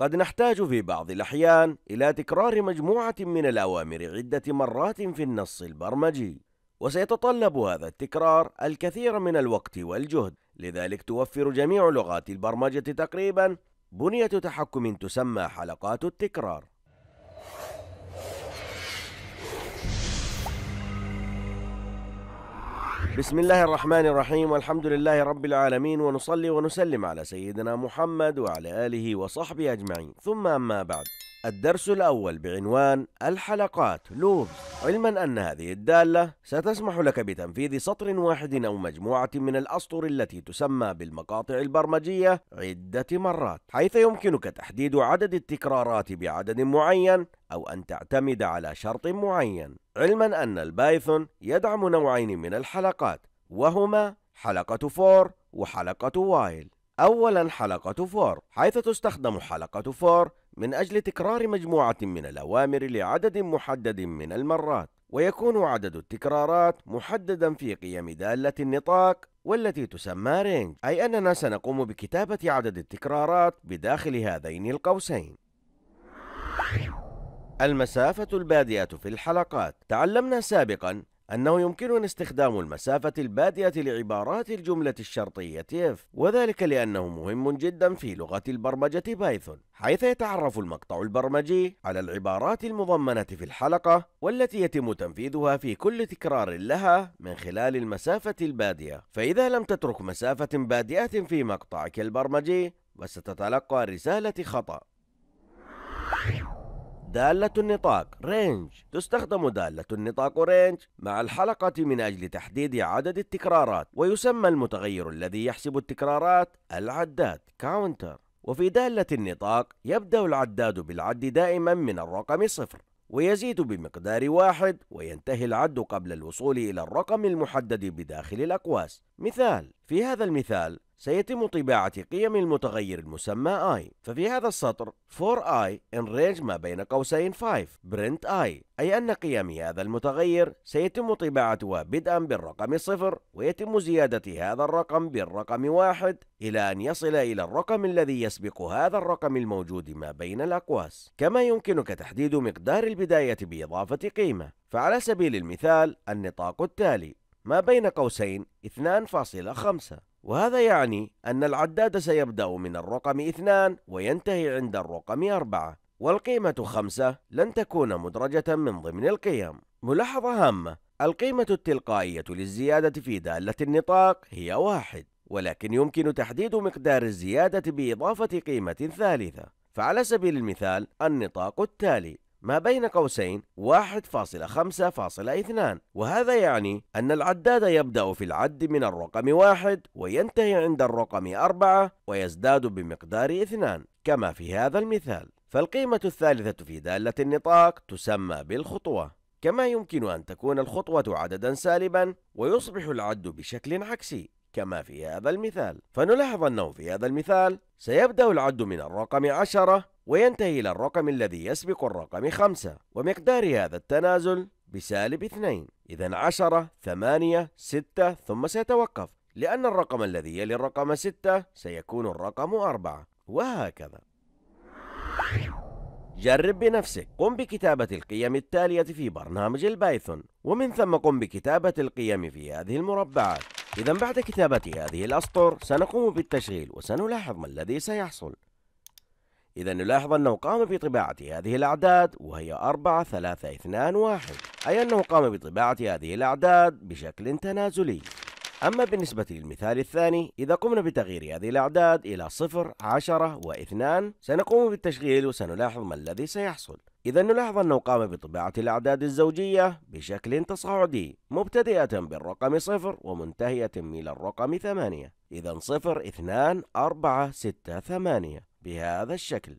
قد نحتاج في بعض الأحيان إلى تكرار مجموعة من الأوامر عدة مرات في النص البرمجي وسيتطلب هذا التكرار الكثير من الوقت والجهد لذلك توفر جميع لغات البرمجة تقريبا بنية تحكم تسمى حلقات التكرار بسم الله الرحمن الرحيم والحمد لله رب العالمين ونصلي ونسلم على سيدنا محمد وعلى آله وصحبه أجمعين ثم أما بعد الدرس الأول بعنوان الحلقات لوبز علما أن هذه الدالة ستسمح لك بتنفيذ سطر واحد أو مجموعة من الأسطر التي تسمى بالمقاطع البرمجية عدة مرات حيث يمكنك تحديد عدد التكرارات بعدد معين أو أن تعتمد على شرط معين علما أن البايثون يدعم نوعين من الحلقات وهما حلقة فور وحلقة وايل أولا حلقة فور حيث تستخدم حلقة فور من أجل تكرار مجموعة من الأوامر لعدد محدد من المرات ويكون عدد التكرارات محددا في قيم دالة النطاق والتي تسمى رينج أي أننا سنقوم بكتابة عدد التكرارات بداخل هذين القوسين المسافة البادئة في الحلقات تعلمنا سابقا أنه يمكننا استخدام المسافة البادية لعبارات الجملة الشرطية if وذلك لأنه مهم جدا في لغة البرمجة بايثون حيث يتعرف المقطع البرمجي على العبارات المضمنة في الحلقة والتي يتم تنفيذها في كل تكرار لها من خلال المسافة البادية فإذا لم تترك مسافة بادئة في مقطعك البرمجي فستتلقى رسالة خطأ دالة النطاق رينج تستخدم دالة النطاق رينج مع الحلقة من أجل تحديد عدد التكرارات ويسمى المتغير الذي يحسب التكرارات العداد كاونتر وفي دالة النطاق يبدأ العداد بالعد دائما من الرقم صفر ويزيد بمقدار واحد وينتهي العد قبل الوصول إلى الرقم المحدد بداخل الأقواس مثال في هذا المثال سيتم طباعة قيم المتغير المسمى i ففي هذا السطر 4 i enrange ما بين قوسين 5 print i أي أن قيم هذا المتغير سيتم طباعتها بدءا بالرقم صفر ويتم زيادة هذا الرقم بالرقم واحد إلى أن يصل إلى الرقم الذي يسبق هذا الرقم الموجود ما بين الأقواس كما يمكنك تحديد مقدار البداية بإضافة قيمة فعلى سبيل المثال النطاق التالي ما بين قوسين 2.5 وهذا يعني أن العداد سيبدأ من الرقم 2 وينتهي عند الرقم 4 والقيمة 5 لن تكون مدرجة من ضمن القيم ملاحظة هامة القيمة التلقائية للزيادة في دالة النطاق هي واحد ولكن يمكن تحديد مقدار الزيادة بإضافة قيمة ثالثة فعلى سبيل المثال النطاق التالي ما بين قوسين 1.5.2 وهذا يعني أن العداد يبدأ في العد من الرقم 1 وينتهي عند الرقم 4 ويزداد بمقدار 2 كما في هذا المثال فالقيمة الثالثة في دالة النطاق تسمى بالخطوة كما يمكن أن تكون الخطوة عددا سالبا ويصبح العد بشكل عكسي كما في هذا المثال فنلاحظ أنه في هذا المثال سيبدأ العد من الرقم 10 وينتهي إلى الرقم الذي يسبق الرقم 5 ومقدار هذا التنازل بسالب اثنين إذا 10 8 6 ثم سيتوقف لأن الرقم الذي يلي الرقم 6 سيكون الرقم 4 وهكذا جرب بنفسك قم بكتابة القيم التالية في برنامج البايثون ومن ثم قم بكتابة القيم في هذه المربعات إذا بعد كتابة هذه الأسطر سنقوم بالتشغيل وسنلاحظ ما الذي سيحصل إذا نلاحظ أنه قام بطباعة هذه الأعداد وهي 4 3 2 1 أي أنه قام بطباعة هذه الأعداد بشكل تنازلي أما بالنسبة للمثال الثاني إذا قمنا بتغيير هذه الأعداد إلى صفر عشرة واثنان سنقوم بالتشغيل وسنلاحظ ما الذي سيحصل إذا نلاحظ أنه قام بطباعة الأعداد الزوجية بشكل تصاعدي مبتدئة بالرقم صفر ومنتهية إلى الرقم ثمانية إذا صفر اثنان أربعة ستة ثمانية بهذا الشكل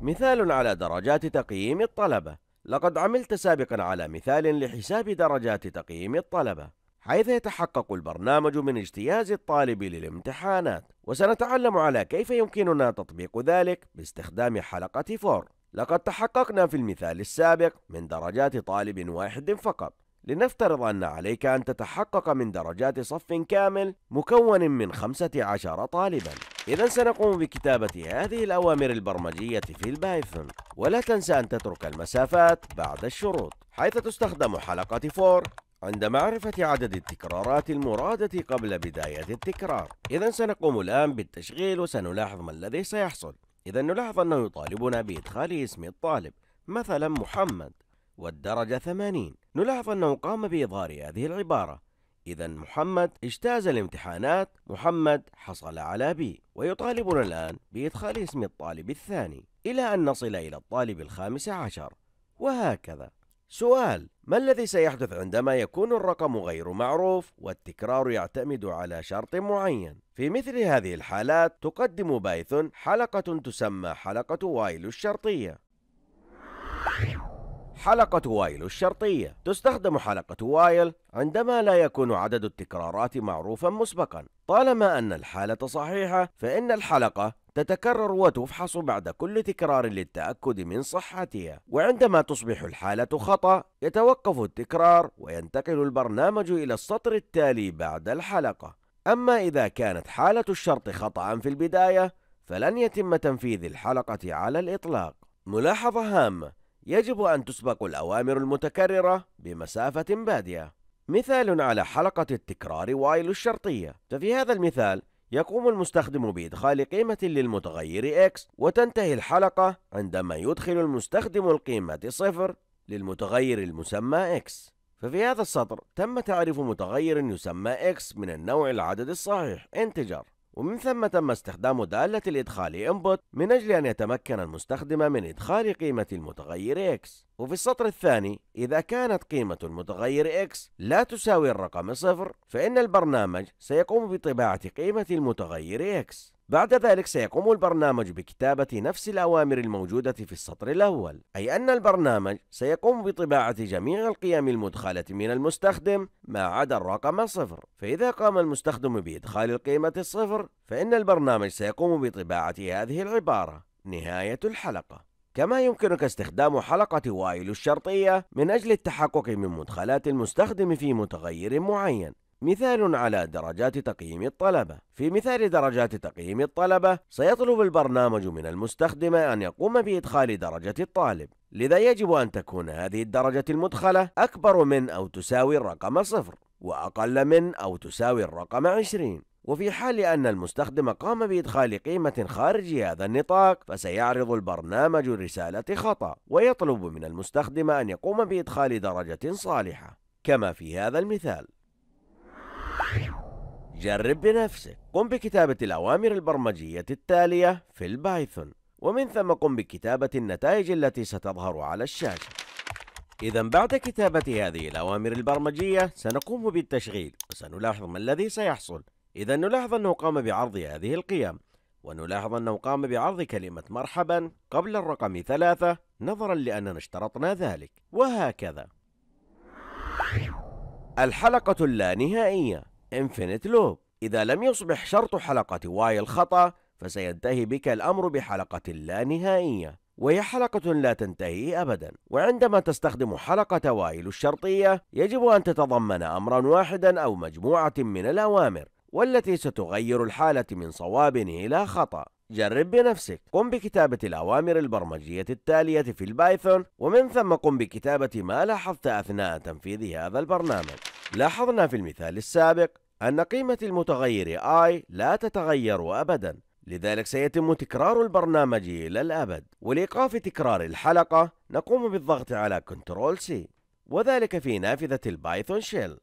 مثال على درجات تقييم الطلبة لقد عملت سابقا على مثال لحساب درجات تقييم الطلبة حيث يتحقق البرنامج من اجتياز الطالب للامتحانات وسنتعلم على كيف يمكننا تطبيق ذلك باستخدام حلقة فور لقد تحققنا في المثال السابق من درجات طالب واحد فقط لنفترض أن عليك أن تتحقق من درجات صف كامل مكون من 15 طالباً إذا سنقوم بكتابة هذه الأوامر البرمجية في البايثون ولا تنسى أن تترك المسافات بعد الشروط حيث تستخدم حلقة فور عند معرفة عدد التكرارات المرادة قبل بداية التكرار إذا سنقوم الآن بالتشغيل وسنلاحظ ما الذي سيحصل إذا نلاحظ أنه يطالبنا بإدخال اسم الطالب مثلا محمد والدرجة 80 نلاحظ أنه قام بإظهار هذه العبارة إذا محمد اجتاز الامتحانات محمد حصل على بي ويطالبنا الآن بإدخال اسم الطالب الثاني إلى أن نصل إلى الطالب الخامس عشر وهكذا سؤال ما الذي سيحدث عندما يكون الرقم غير معروف والتكرار يعتمد على شرط معين؟ في مثل هذه الحالات تقدم بايثون حلقة تسمى حلقة وايل الشرطية حلقة وايل الشرطية تستخدم حلقة وايل عندما لا يكون عدد التكرارات معروفا مسبقا طالما أن الحالة صحيحة فإن الحلقة تتكرر وتفحص بعد كل تكرار للتأكد من صحتها وعندما تصبح الحالة خطأ يتوقف التكرار وينتقل البرنامج إلى السطر التالي بعد الحلقة أما إذا كانت حالة الشرط خطأ في البداية فلن يتم تنفيذ الحلقة على الإطلاق ملاحظة هامة يجب أن تسبق الأوامر المتكررة بمسافة بادية مثال على حلقة التكرار وايل الشرطية ففي هذا المثال يقوم المستخدم بإدخال قيمة للمتغير x وتنتهي الحلقة عندما يدخل المستخدم القيمة صفر للمتغير المسمى x ففي هذا السطر تم تعريف متغير يسمى x من النوع العدد الصحيح integer ومن ثم تم استخدام دالة الإدخال input من أجل أن يتمكن المستخدم من إدخال قيمة المتغير x وفي السطر الثاني إذا كانت قيمة المتغير x لا تساوي الرقم صفر فإن البرنامج سيقوم بطباعة قيمة المتغير x بعد ذلك سيقوم البرنامج بكتابة نفس الأوامر الموجودة في السطر الأول أي أن البرنامج سيقوم بطباعة جميع القيم المدخلة من المستخدم ما عدا الرقم صفر فإذا قام المستخدم بإدخال القيمة الصفر فإن البرنامج سيقوم بطباعة هذه العبارة نهاية الحلقة كما يمكنك استخدام حلقة وايل الشرطية من أجل التحقق من مدخلات المستخدم في متغير معين مثال على درجات تقييم الطلبة في مثال درجات تقييم الطلبة سيطلب البرنامج من المستخدم أن يقوم بإدخال درجة الطالب لذا يجب أن تكون هذه الدرجة المدخلة أكبر من أو تساوي الرقم صفر وأقل من أو تساوي الرقم عشرين وفي حال أن المستخدم قام بإدخال قيمة خارج هذا النطاق فسيعرض البرنامج رسالة خطأ ويطلب من المستخدم أن يقوم بإدخال درجة صالحة كما في هذا المثال جرب بنفسك قم بكتابة الأوامر البرمجية التالية في البايثون ومن ثم قم بكتابة النتائج التي ستظهر على الشاشة إذا بعد كتابة هذه الأوامر البرمجية سنقوم بالتشغيل وسنلاحظ ما الذي سيحصل إذا نلاحظ أنه قام بعرض هذه القيم ونلاحظ أنه قام بعرض كلمة مرحبا قبل الرقم ثلاثة نظرا لأننا اشترطنا ذلك وهكذا الحلقة اللانهائية Infinite Loop إذا لم يصبح شرط حلقة واي الخطأ فسينتهي بك الأمر بحلقة اللانهائية وهي حلقة لا تنتهي أبدا وعندما تستخدم حلقة وايل الشرطية يجب أن تتضمن أمرا واحدا أو مجموعة من الأوامر والتي ستغير الحالة من صواب إلى خطأ جرب بنفسك قم بكتابة الأوامر البرمجية التالية في البايثون ومن ثم قم بكتابة ما لاحظت أثناء تنفيذ هذا البرنامج لاحظنا في المثال السابق أن قيمة المتغير i لا تتغير أبداً لذلك سيتم تكرار البرنامج إلى الأبد ولإيقاف تكرار الحلقة نقوم بالضغط على Ctrl C وذلك في نافذة البايثون شيل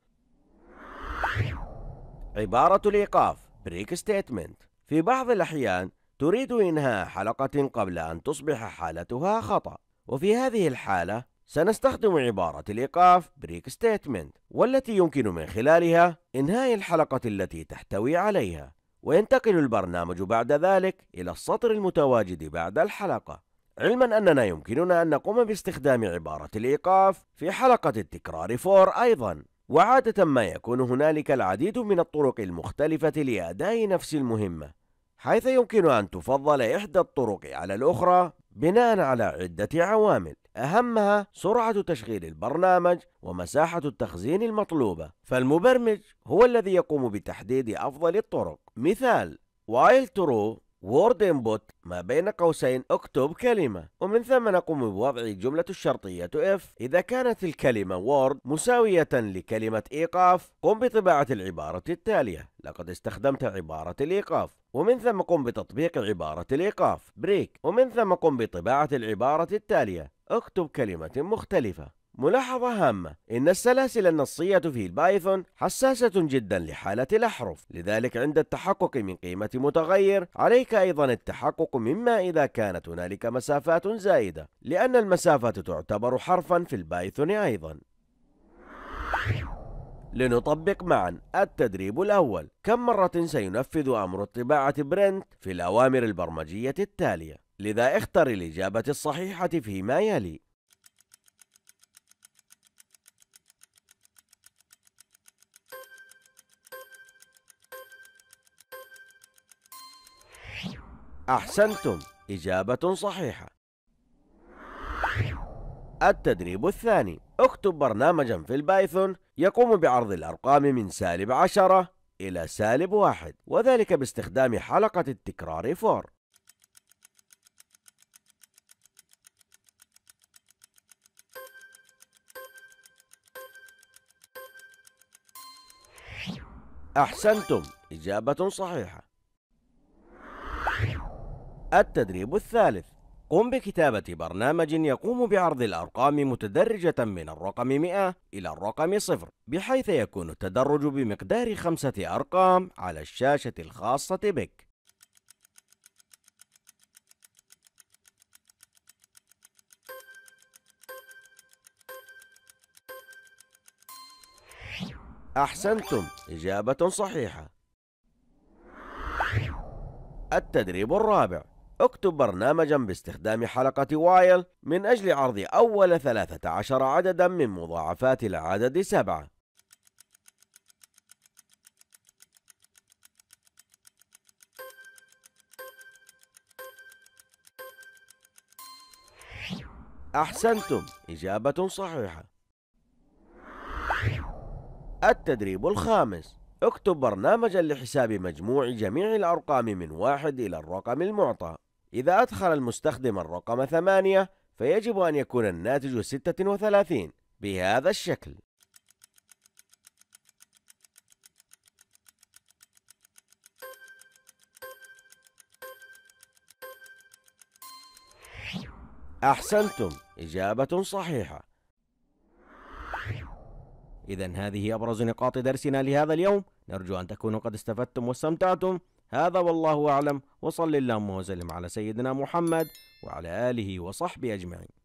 عبارة الإيقاف Break Statement في بعض الأحيان تريد إنهاء حلقة قبل أن تصبح حالتها خطأ وفي هذه الحالة سنستخدم عبارة الإيقاف بريك ستيتمنت والتي يمكن من خلالها إنهاء الحلقة التي تحتوي عليها وينتقل البرنامج بعد ذلك إلى السطر المتواجد بعد الحلقة علما أننا يمكننا أن نقوم باستخدام عبارة الإيقاف في حلقة التكرار فور أيضا وعادة ما يكون هنالك العديد من الطرق المختلفة لأداء نفس المهمة حيث يمكن أن تفضل إحدى الطرق على الأخرى بناء على عدة عوامل أهمها سرعة تشغيل البرنامج ومساحة التخزين المطلوبة فالمبرمج هو الذي يقوم بتحديد أفضل الطرق مثال وايل ترو وورد انبوت ما بين قوسين اكتب كلمة ومن ثم نقوم بوضع الجملة الشرطية اف إذا كانت الكلمة وورد مساوية لكلمة إيقاف قم بطباعة العبارة التالية لقد استخدمت عبارة الإيقاف ومن ثم قم بتطبيق عبارة الإيقاف بريك ومن ثم قم بطباعة العبارة التالية اكتب كلمة مختلفة ملاحظة هامة إن السلاسل النصية في البايثون حساسة جدا لحالة الأحرف لذلك عند التحقق من قيمة متغير عليك أيضا التحقق مما إذا كانت هنالك مسافات زائدة لأن المسافة تعتبر حرفا في البايثون أيضا لنطبق معا التدريب الأول كم مرة سينفذ أمر الطباعة برنت في الأوامر البرمجية التالية لذا اختر الإجابة الصحيحة فيما يلي أحسنتم إجابة صحيحة التدريب الثاني اكتب برنامجا في البايثون يقوم بعرض الأرقام من سالب عشرة إلى سالب واحد وذلك باستخدام حلقة التكرار فور أحسنتم إجابة صحيحة التدريب الثالث قم بكتابة برنامج يقوم بعرض الأرقام متدرجة من الرقم 100 إلى الرقم 0 بحيث يكون التدرج بمقدار خمسة أرقام على الشاشة الخاصة بك أحسنتم إجابة صحيحة التدريب الرابع اكتب برنامجا باستخدام حلقة وايل من أجل عرض أول 13 عددا من مضاعفات العدد 7 أحسنتم إجابة صحيحة التدريب الخامس اكتب برنامجا لحساب مجموع جميع الأرقام من واحد إلى الرقم المعطى إذا أدخل المستخدم الرقم 8 فيجب أن يكون الناتج 36 بهذا الشكل أحسنتم إجابة صحيحة إذا هذه أبرز نقاط درسنا لهذا اليوم نرجو أن تكونوا قد استفدتم واستمتعتم هذا والله أعلم وصل اللهم وسلم على سيدنا محمد وعلى آله وصحبه أجمعين